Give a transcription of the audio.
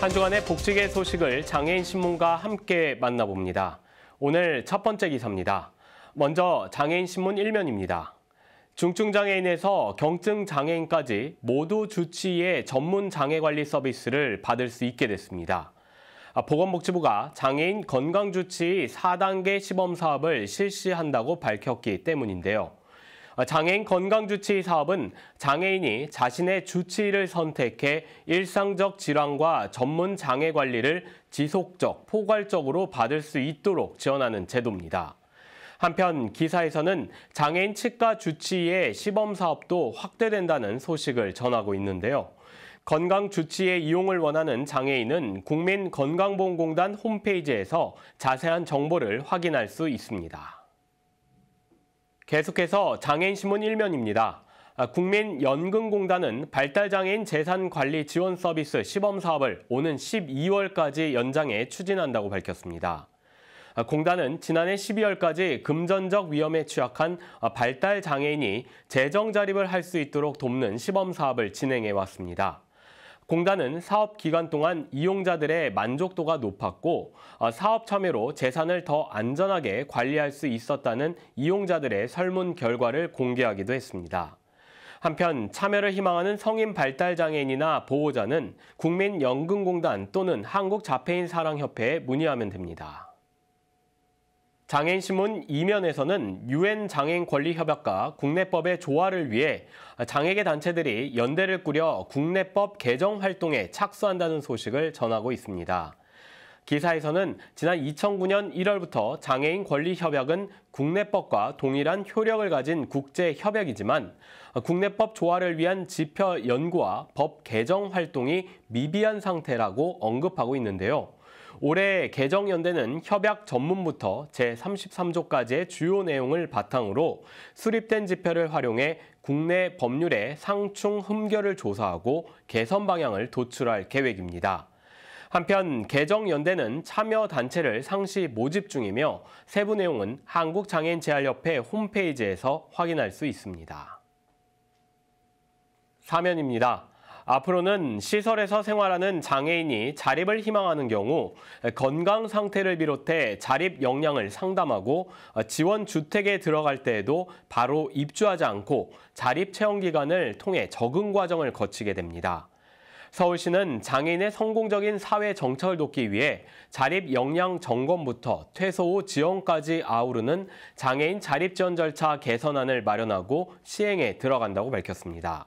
한 주간의 복지계 소식을 장애인 신문과 함께 만나봅니다. 오늘 첫 번째 기사입니다. 먼저 장애인 신문 1면입니다. 중증 장애인에서 경증 장애인까지 모두 주치의 전문 장애 관리 서비스를 받을 수 있게 됐습니다. 보건복지부가 장애인 건강주치 4단계 시범 사업을 실시한다고 밝혔기 때문인데요. 장애인 건강주치 사업은 장애인이 자신의 주치의를 선택해 일상적 질환과 전문 장애 관리를 지속적, 포괄적으로 받을 수 있도록 지원하는 제도입니다. 한편 기사에서는 장애인 치과 주치의 시범 사업도 확대된다는 소식을 전하고 있는데요. 건강 주치의 이용을 원하는 장애인은 국민건강보험공단 홈페이지에서 자세한 정보를 확인할 수 있습니다. 계속해서 장애인신문 1면입니다. 아, 국민연금공단은 발달장애인 재산관리 지원 서비스 시범 사업을 오는 12월까지 연장해 추진한다고 밝혔습니다. 아, 공단은 지난해 12월까지 금전적 위험에 취약한 아, 발달장애인이 재정자립을 할 수 있도록 돕는 시범 사업을 진행해 왔습니다. 공단은 사업 기간 동안 이용자들의 만족도가 높았고 어, 사업 참여로 재산을 더 안전하게 관리할 수 있었다는 이용자들의 설문 결과를 공개하기도 했습니다. 한편 참여를 희망하는 성인 발달 장애인이나 보호자는 국민연금공단 또는 한국자폐인사랑협회에 문의하면 됩니다. 장애인신문 이면에서는 유엔 장애인 권리협약과 국내법의 조화를 위해 장애계 단체들이 연대를 꾸려 국내법 개정 활동에 착수한다는 소식을 전하고 있습니다. 기사에서는 지난 2009년 1월부터 장애인 권리협약은 국내법과 동일한 효력을 가진 국제협약이지만 국내법 조화를 위한 지표 연구와 법 개정 활동이 미비한 상태라고 언급하고 있는데요. 올해 개정연대는 협약 전문부터 제33조까지의 주요 내용을 바탕으로 수립된 지표를 활용해 국내 법률의 상충 흠결을 조사하고 개선 방향을 도출할 계획입니다. 한편 개정연대는 참여단체를 상시 모집 중이며 세부 내용은 한국장애인재활협회 홈페이지에서 확인할 수 있습니다. 사면입니다. 앞으로는 시설에서 생활하는 장애인이 자립을 희망하는 경우 건강 상태를 비롯해 자립 역량을 상담하고 지원 주택에 들어갈 때에도 바로 입주하지 않고 자립 체험 기간을 통해 적응 과정을 거치게 됩니다. 서울시는 장애인의 성공적인 사회 정착을 돕기 위해 자립 역량 점검부터 퇴소 후 지원까지 아우르는 장애인 자립 지원 절차 개선안을 마련하고 시행에 들어간다고 밝혔습니다.